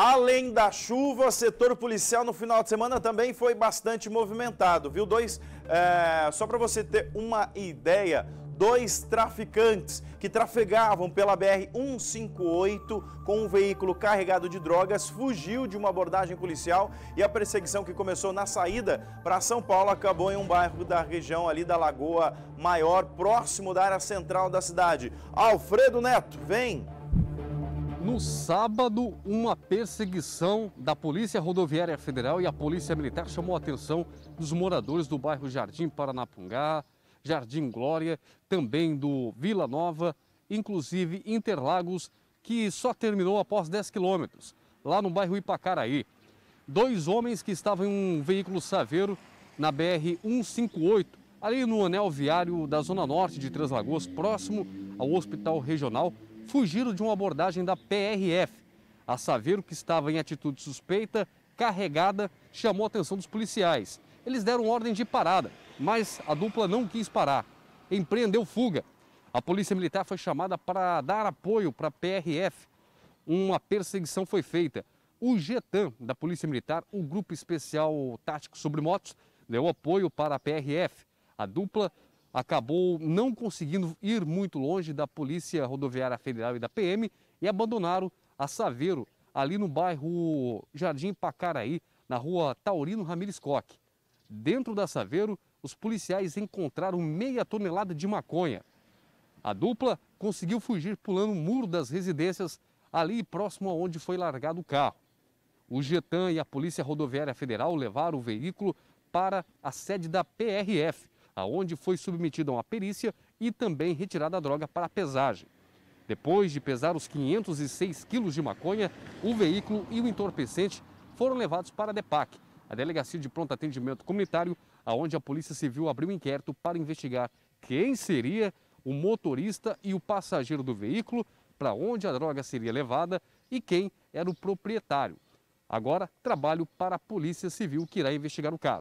Além da chuva, setor policial no final de semana também foi bastante movimentado, viu? Dois, é, só para você ter uma ideia, dois traficantes que trafegavam pela BR-158 com um veículo carregado de drogas fugiu de uma abordagem policial e a perseguição que começou na saída para São Paulo acabou em um bairro da região ali da Lagoa Maior, próximo da área central da cidade. Alfredo Neto, vem! No sábado, uma perseguição da Polícia Rodoviária Federal e a Polícia Militar chamou a atenção dos moradores do bairro Jardim Paranapungá, Jardim Glória, também do Vila Nova, inclusive Interlagos, que só terminou após 10 quilômetros, lá no bairro Ipacaraí. Dois homens que estavam em um veículo saveiro na BR-158, ali no anel viário da Zona Norte de Três Lagoas, próximo ao Hospital Regional, fugiram de uma abordagem da PRF. A Saveiro, que estava em atitude suspeita, carregada, chamou a atenção dos policiais. Eles deram ordem de parada, mas a dupla não quis parar. Empreendeu fuga. A Polícia Militar foi chamada para dar apoio para a PRF. Uma perseguição foi feita. O GETAM da Polícia Militar, o Grupo Especial Tático sobre Motos, deu apoio para a PRF. A dupla acabou não conseguindo ir muito longe da Polícia Rodoviária Federal e da PM e abandonaram a Saveiro, ali no bairro Jardim Pacaraí, na rua Taurino Ramires Coque. Dentro da Saveiro, os policiais encontraram meia tonelada de maconha. A dupla conseguiu fugir pulando o muro das residências, ali próximo aonde foi largado o carro. O Getan e a Polícia Rodoviária Federal levaram o veículo para a sede da PRF, aonde foi submetida a uma perícia e também retirada a droga para a pesagem. Depois de pesar os 506 quilos de maconha, o veículo e o entorpecente foram levados para a DEPAC, a Delegacia de Pronto Atendimento Comunitário, aonde a Polícia Civil abriu um inquérito para investigar quem seria o motorista e o passageiro do veículo, para onde a droga seria levada e quem era o proprietário. Agora, trabalho para a Polícia Civil que irá investigar o caso.